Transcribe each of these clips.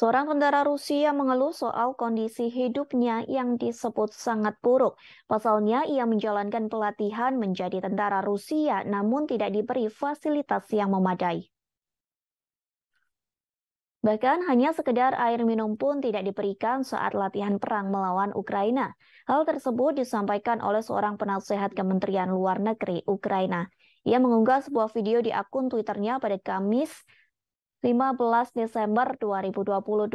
Seorang tentara Rusia mengeluh soal kondisi hidupnya yang disebut sangat buruk. Pasalnya, ia menjalankan pelatihan menjadi tentara Rusia namun tidak diberi fasilitas yang memadai. Bahkan hanya sekedar air minum pun tidak diberikan saat latihan perang melawan Ukraina. Hal tersebut disampaikan oleh seorang penasehat Kementerian Luar Negeri Ukraina. Ia mengunggah sebuah video di akun Twitternya pada Kamis 15 Desember 2022.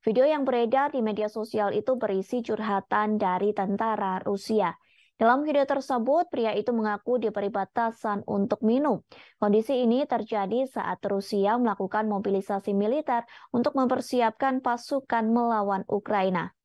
Video yang beredar di media sosial itu berisi curhatan dari tentara Rusia. Dalam video tersebut, pria itu mengaku diberi batasan untuk minum. Kondisi ini terjadi saat Rusia melakukan mobilisasi militer untuk mempersiapkan pasukan melawan Ukraina.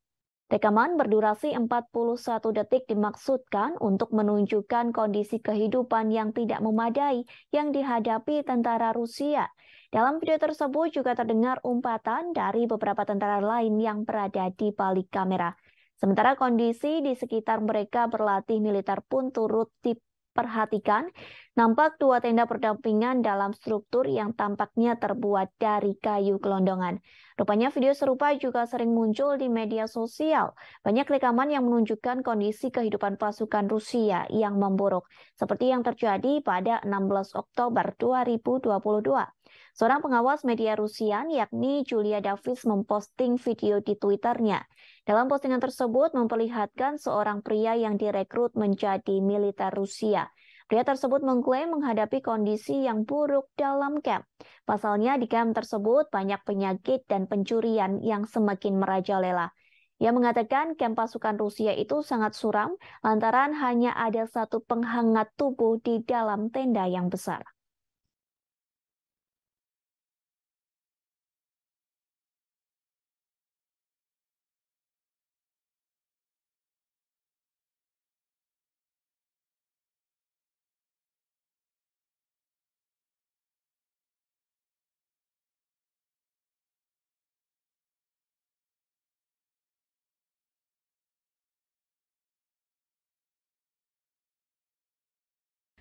Tekaman berdurasi 41 detik dimaksudkan untuk menunjukkan kondisi kehidupan yang tidak memadai yang dihadapi tentara Rusia dalam video tersebut juga terdengar umpatan dari beberapa tentara lain yang berada di balik kamera. Sementara kondisi di sekitar mereka berlatih militer pun turut diperhatikan. Nampak dua tenda berdampingan dalam struktur yang tampaknya terbuat dari kayu gelondongan. Rupanya video serupa juga sering muncul di media sosial. Banyak rekaman yang menunjukkan kondisi kehidupan pasukan Rusia yang memburuk, seperti yang terjadi pada 16 Oktober 2022. Seorang pengawas media Rusia, yakni Julia Davis, memposting video di Twitternya. Dalam postingan tersebut memperlihatkan seorang pria yang direkrut menjadi militer Rusia. Pria tersebut mengklaim menghadapi kondisi yang buruk dalam camp. Pasalnya di camp tersebut banyak penyakit dan pencurian yang semakin merajalela. Ia mengatakan camp pasukan Rusia itu sangat suram lantaran hanya ada satu penghangat tubuh di dalam tenda yang besar.